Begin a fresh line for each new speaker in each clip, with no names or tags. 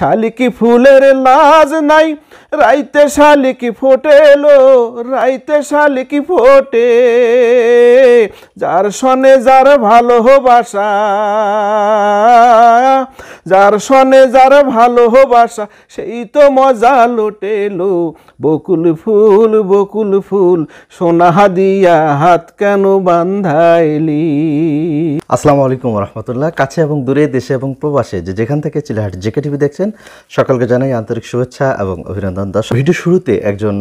শালিকি ফুলের লাজ নাই রাইতে শালিকি ফোটেলো রাইতে শালিকি ফোটে যার সনে যার ভালো ভালোবাসা যার সনে যার ভালোবাসা সেই তো মজা লোটেলো বকুল ফুল
বকুল ফুল সোনা দিয়া হাত কেন বান্ধাইলি আসসালামু আলাইকুম রহমতুল্লাহ কাছে এবং দূরে দেশে এবং প্রবাসে যে যেখান থেকে চিলাহাট জেকে টিভি দেখছেন সকালকে জানাই আন্তরিক শুভেচ্ছা এবং অভিনন্দন দর্শক ভিডিও শুরুতে একজন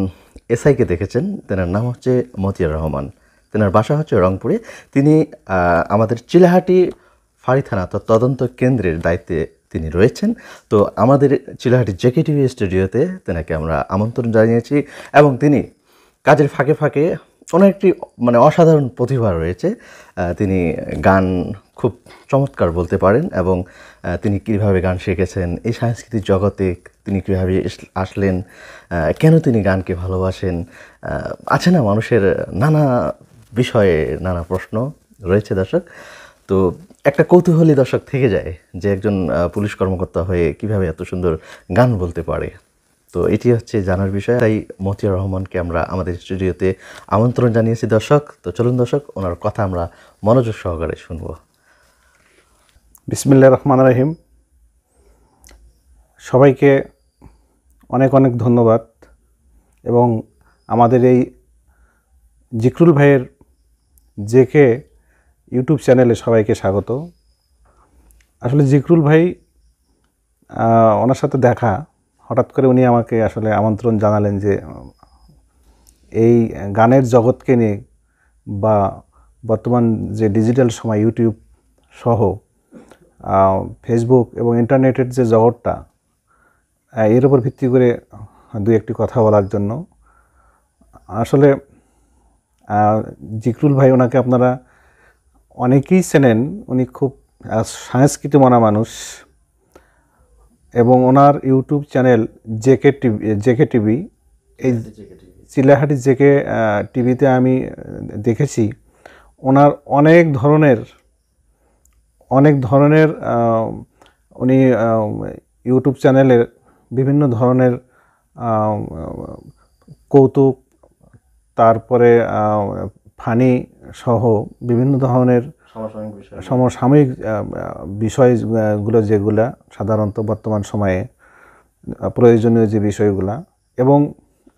এসআইকে দেখেছেন তেনার নাম হচ্ছে মতিয়ার রহমান তেনার বাসা হচ্ছে রংপুরে তিনি আমাদের চিলাহাটি ফাড়ি থানা তদন্ত কেন্দ্রের দায়িত্বে তিনি রয়েছেন তো আমাদের চিলাহাটি জেকে টিভি স্টুডিওতে তেনাকে আমরা আমন্ত্রণ জানিয়েছি এবং তিনি কাজের ফাঁকে ফাঁকে ওনার একটি মানে অসাধারণ প্রতিভা রয়েছে তিনি গান খুব চমৎকার বলতে পারেন এবং তিনি কীভাবে গান শিখেছেন এই সাংস্কৃতিক জগতে তিনি কীভাবে আসলেন কেন তিনি গানকে ভালোবাসেন আছে না মানুষের নানা বিষয়ে নানা প্রশ্ন রয়েছে দর্শক তো একটা কৌতূহলী দর্শক থেকে যায় যে একজন পুলিশ কর্মকর্তা হয়ে কিভাবে এত সুন্দর গান বলতে পারে তো এটি হচ্ছে জানার বিষয় তাই মতিয়া রহমানকে আমরা আমাদের স্টুডিওতে আমন্ত্রণ জানিয়েছি দর্শক তো চলুন দর্শক ওনার কথা আমরা মনোযোগ সহকারে শুনব বিসমিল্লা রহমান রহিম
সবাইকে অনেক অনেক ধন্যবাদ এবং আমাদের এই জিকরুল ভাইয়ের যেকে ইউটিউব চ্যানেলে সবাইকে স্বাগত আসলে জিকরুল ভাই ওনার সাথে দেখা হঠাৎ করে উনি আমাকে আসলে আমন্ত্রণ জানালেন যে এই গানের জগৎকে নিয়ে বা বর্তমান যে ডিজিটাল সময় ইউটিউব সহ ফেসবুক এবং ইন্টারনেটের যে জগৎটা এর উপর ভিত্তি করে দু একটি কথা বলার জন্য আসলে জিকরুল ভাই ওনাকে আপনারা অনেকেই চেনেন উনি খুব সংস্কৃতি মানা মানুষ এবং ওনার YouTube channel JK TV JK TV এই চিলাহাটি জেকে টিভিতে আমি দেখেছি ওনার অনেক ধরনের অনেক ধরনের উনি ইউটিউব চ্যানেলের বিভিন্ন ধরনের কৌতুক তারপরে ফানি সহ বিভিন্ন ধরনের সমসাময়িক বিষয়গুলো যেগুলো সাধারণত বর্তমান সময়ে প্রয়োজনীয় যে বিষয়গুলো এবং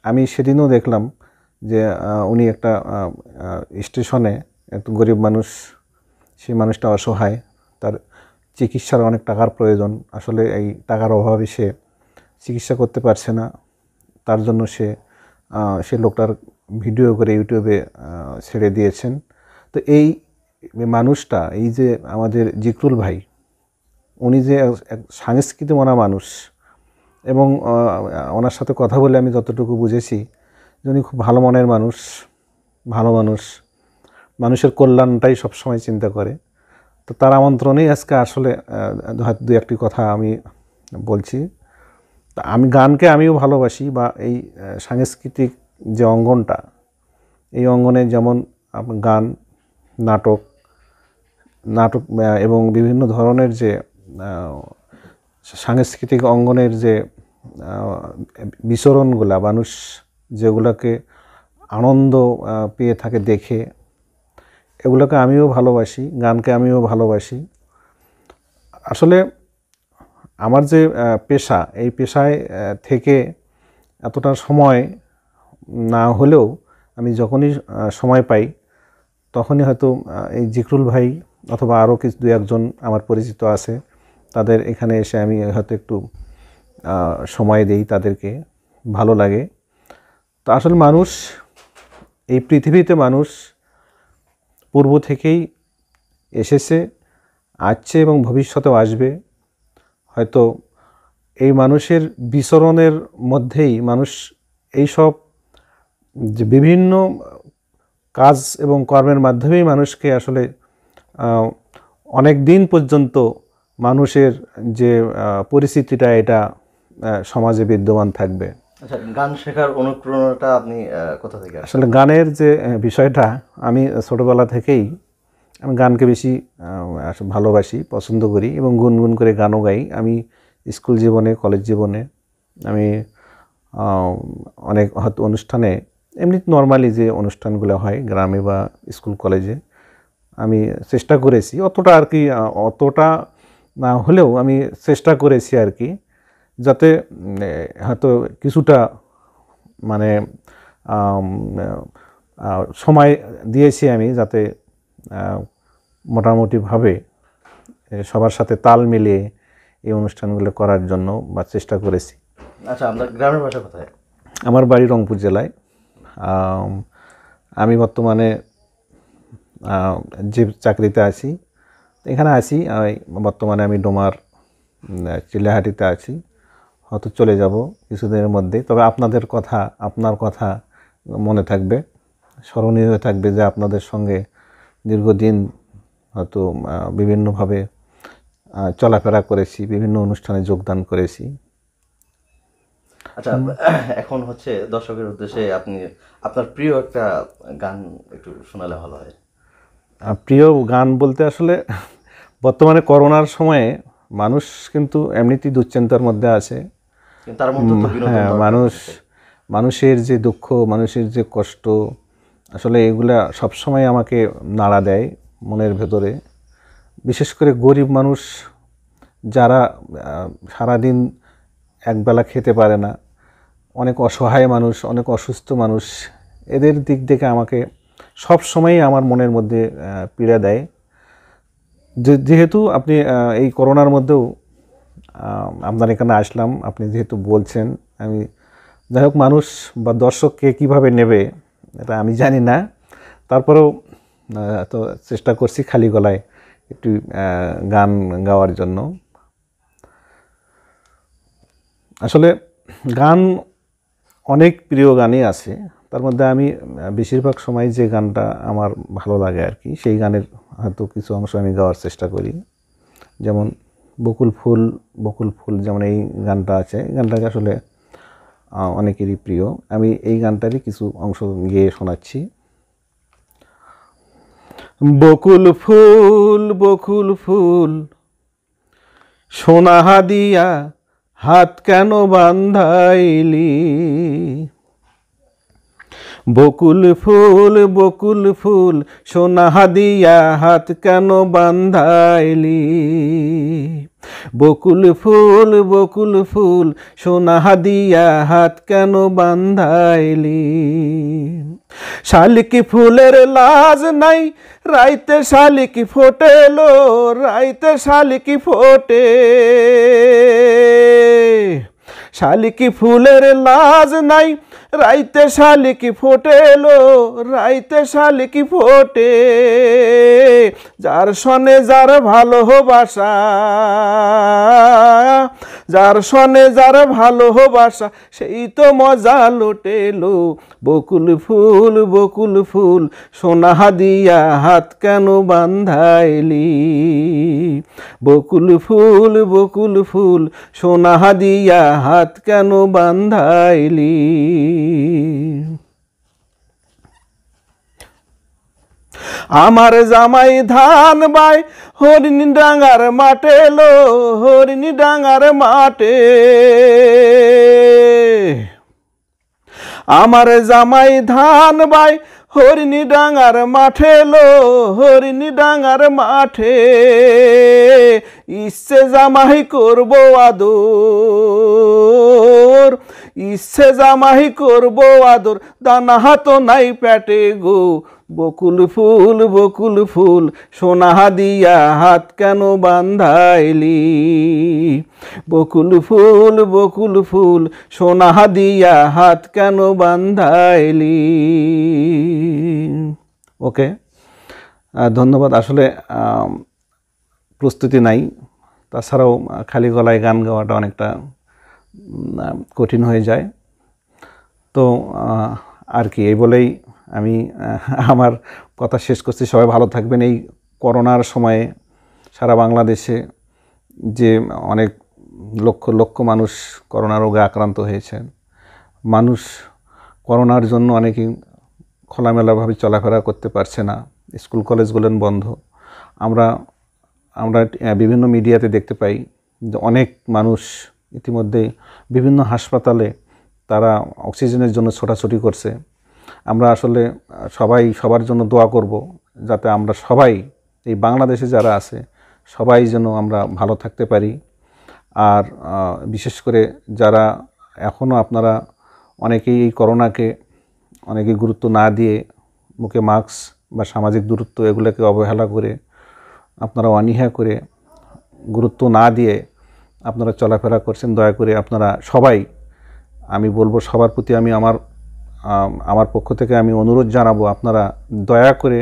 আমি সেদিনও দেখলাম যে উনি একটা স্টেশনে একটা গরিব মানুষ সেই মানুষটা অসহায় তার চিকিৎসার অনেক টাকার প্রয়োজন আসলে এই টাকার অভাবে সে চিকিৎসা করতে পারছে না তার জন্য সে সে লোকটার ভিডিও করে ইউটিউবে ছেড়ে দিয়েছেন তো এই মানুষটা এই যে আমাদের জিকরুল ভাই উনি যে এক মনা মানুষ এবং ওনার সাথে কথা বলে আমি যতটুকু বুঝেছি যে উনি খুব ভালো মনের মানুষ ভালো মানুষ মানুষের কল্যাণটাই সবসময় চিন্তা করে তো তার আমন্ত্রণেই আজকে আসলে দু একটি কথা আমি বলছি আমি গানকে আমিও ভালোবাসি বা এই সাংস্কৃতিক যে অঙ্গনটা এই অঙ্গনে যেমন গান নাটক নাটক এবং বিভিন্ন ধরনের যে সাংস্কৃতিক অঙ্গনের যে বিচরণগুলা মানুষ যেগুলোকে আনন্দ পেয়ে থাকে দেখে এগুলোকে আমিও ভালোবাসি গানকে আমিও ভালোবাসি আসলে আমার যে পেশা এই পেশায় থেকে এতটা সময় না হলেও আমি যখনই সময় পাই তখনই হয়তো এই জিকরুল ভাই অথবা আরও কিছু দু একজন আমার পরিচিত আছে তাদের এখানে এসে আমি হয়তো একটু সময় দেই তাদেরকে ভালো লাগে তো আসলে মানুষ এই পৃথিবীতে মানুষ পূর্ব থেকেই এসেছে আসছে এবং ভবিষ্যতেও আসবে হয়তো এই মানুষের বিচরণের মধ্যেই মানুষ এই সব যে বিভিন্ন কাজ এবং কর্মের মাধ্যমেই মানুষকে আসলে অনেক দিন পর্যন্ত মানুষের যে পরিস্থিতিটা এটা সমাজে বিদ্যমান থাকবে
আচ্ছা গান শেখার অনুপ্রেরণাটা আপনি কোথা থেকে আসলে
গানের যে বিষয়টা আমি ছোটোবেলা থেকেই আমি গানকে বেশি ভালোবাসি পছন্দ করি এবং গুনগুন করে গানও গাই আমি স্কুল জীবনে কলেজ জীবনে আমি অনেক হয়তো অনুষ্ঠানে এমনি নর্মালি যে অনুষ্ঠানগুলো হয় গ্রামে বা স্কুল কলেজে আমি চেষ্টা করেছি অতটা আর কি অতটা না হলেও আমি চেষ্টা করেছি আর কি যাতে হয়তো কিছুটা মানে সময় দিয়েছি আমি যাতে মোটামুটিভাবে সবার সাথে তাল মিলিয়ে এই অনুষ্ঠানগুলো করার জন্য বা চেষ্টা করেছি
আচ্ছা আমরা গ্রামের বাসা কোথায়
আমার বাড়ি রংপুর জেলায় আমি বর্তমানে যে চাকরিতে আছি এখানে আছি বর্তমানে আমি ডোমার চিল্লাহাটিতে আছি হয়তো চলে যাব কিছুদিনের মধ্যে তবে আপনাদের কথা আপনার কথা মনে থাকবে স্মরণীয় হয়ে থাকবে যে আপনাদের সঙ্গে দীর্ঘদিন হয়তো বিভিন্নভাবে চলাফেরা করেছি বিভিন্ন অনুষ্ঠানে যোগদান করেছি
আচ্ছা এখন হচ্ছে দর্শকের উদ্দেশ্যে আপনি আপনার প্রিয় একটা গান একটু শোনালে ভালো হয়
প্রিয় গান বলতে আসলে বর্তমানে করোনার সময়ে মানুষ কিন্তু এমনিতেই দুশ্চিন্তার মধ্যে আছে হ্যাঁ মানুষ মানুষের যে দুঃখ মানুষের যে কষ্ট আসলে এগুলা সবসময় আমাকে নাড়া দেয় মনের ভেতরে বিশেষ করে গরিব মানুষ যারা সারাদিন একবেলা খেতে পারে না অনেক অসহায় মানুষ অনেক অসুস্থ মানুষ এদের দিক থেকে আমাকে সব সময়ই আমার মনের মধ্যে পীড়া দেয় যেহেতু আপনি এই করোনার মধ্যেও আপনার এখানে আসলাম আপনি যেহেতু বলছেন আমি যাই হোক মানুষ বা দর্শককে কিভাবে নেবে এটা আমি জানি না তারপরেও তো চেষ্টা করছি খালি গলায় একটু গান গাওয়ার জন্য আসলে গান অনেক প্রিয় গানই আছে তার মধ্যে আমি বেশিরভাগ সময় যে গানটা আমার ভালো লাগে আর কি সেই গানের হয়তো কিছু অংশ আমি গাওয়ার চেষ্টা করি যেমন বকুল ফুল বকুল ফুল যেমন এই গানটা আছে এই গানটাকে আসলে অনেকেরই প্রিয় আমি এই গানটারই কিছু অংশ গিয়ে শোনাচ্ছি
বকুল ফুল বকুল ফুল সোনাহা দিয়া হাত কেন বান্ধাইলি বকুল ফুল বকুল ফুল সোনা হাদিয়া হাত কেন বান্ধাইলি বকুল ফুল বকুল ফুল সোনা হাদিয়া হাত কেন বান্ধাইলি শালিকি ফুলের লাজ নাই রাইতে শালিকি ফোটেলো রাইতে শালিকি ফোটে শালিকি ফুলের লাজ নাই রাইতে শালিকি ফোটেলো রাইতে শালিকি ফোটে যার সনে যার বাসা যার সনে যার বাসা সেই তো মজা লোটেলো বকুল ফুল বকুল ফুল সোনা দিয়া হাত কেন বান্ধাইলি বকুল ফুল বকুল ফুল সোনা দিয়া হাত হাত কেন বান্ধাইলি আমার জামাই ধান বাই হরিণী ডাঙ্গার মাঠে লো হরিণী ডাঙ্গার মাঠে আমার জামাই ধান বাই হরিণী ডাঙার মাঠে লো হরিণী ডাঙার মাঠে ইচ্ছে জামাই করব আদর ইচ্ছে জামাই করব আদর দানা হাতো নাই প্যাটে গো বকুল ফুল বকুল ফুল সোনা দিয়া হাত কেন বান্ধাইলি বকুল ফুল বকুল ফুল সোনা দিয়া হাত কেন বান্ধাইলি
ওকে ধন্যবাদ আসলে প্রস্তুতি নাই তাছাড়াও খালি গলায় গান গাওয়াটা অনেকটা কঠিন হয়ে যায় তো আর কি এই বলেই আমি আমার কথা শেষ করছি সবাই ভালো থাকবেন এই করোনার সময়ে সারা বাংলাদেশে যে অনেক লক্ষ লক্ষ মানুষ করোনা রোগে আক্রান্ত হয়েছেন মানুষ করোনার জন্য অনেকেই খোলামেলাভাবে চলাফেরা করতে পারছে না স্কুল কলেজগুলো বন্ধ আমরা আমরা বিভিন্ন মিডিয়াতে দেখতে পাই যে অনেক মানুষ ইতিমধ্যে বিভিন্ন হাসপাতালে তারা অক্সিজেনের জন্য ছোটাছুটি করছে আমরা আসলে সবাই সবার জন্য দোয়া করব যাতে আমরা সবাই এই বাংলাদেশে যারা আছে সবাই যেন আমরা ভালো থাকতে পারি আর বিশেষ করে যারা এখনও আপনারা অনেকেই এই করোনাকে অনেকে গুরুত্ব না দিয়ে মুখে মাস্ক বা সামাজিক দূরত্ব এগুলোকে অবহেলা করে আপনারা অনীহা করে গুরুত্ব না দিয়ে আপনারা চলাফেরা করছেন দয়া করে আপনারা সবাই আমি বলবো সবার প্রতি আমি আমার আমার পক্ষ থেকে আমি অনুরোধ জানাবো আপনারা দয়া করে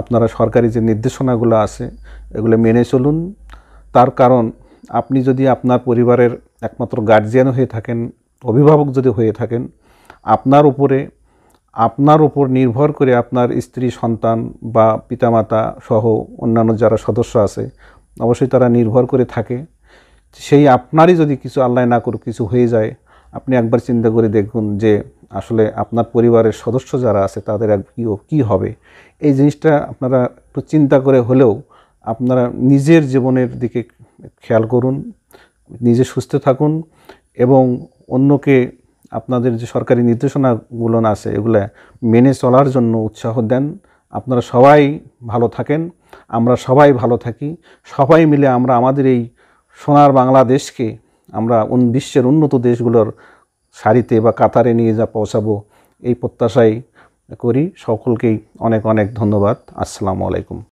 আপনারা সরকারি যে নির্দেশনাগুলো আছে এগুলো মেনে চলুন তার কারণ আপনি যদি আপনার পরিবারের একমাত্র গার্জিয়ান হয়ে থাকেন অভিভাবক যদি হয়ে থাকেন আপনার উপরে আপনার উপর নির্ভর করে আপনার স্ত্রী সন্তান বা পিতামাতা সহ অন্যান্য যারা সদস্য আছে অবশ্যই তারা নির্ভর করে থাকে সেই আপনারই যদি কিছু আল্লাহ না করুক কিছু হয়ে যায় আপনি একবার চিন্তা করে দেখুন যে আসলে আপনার পরিবারের সদস্য যারা আছে তাদের কী হবে এই জিনিসটা আপনারা একটু চিন্তা করে হলেও আপনারা নিজের জীবনের দিকে খেয়াল করুন নিজে সুস্থ থাকুন এবং অন্যকে আপনাদের যে সরকারি নির্দেশনাগুলো আছে এগুলো মেনে চলার জন্য উৎসাহ দেন আপনারা সবাই ভালো থাকেন আমরা সবাই ভালো থাকি সবাই মিলে আমরা আমাদের এই সোনার বাংলাদেশকে আমরা বিশ্বের উন্নত দেশগুলোর সারিতে বা কাতারে নিয়ে যা পৌঁছাবো এই প্রত্যাশাই করি সকলকেই অনেক অনেক ধন্যবাদ আসসালামু আলাইকুম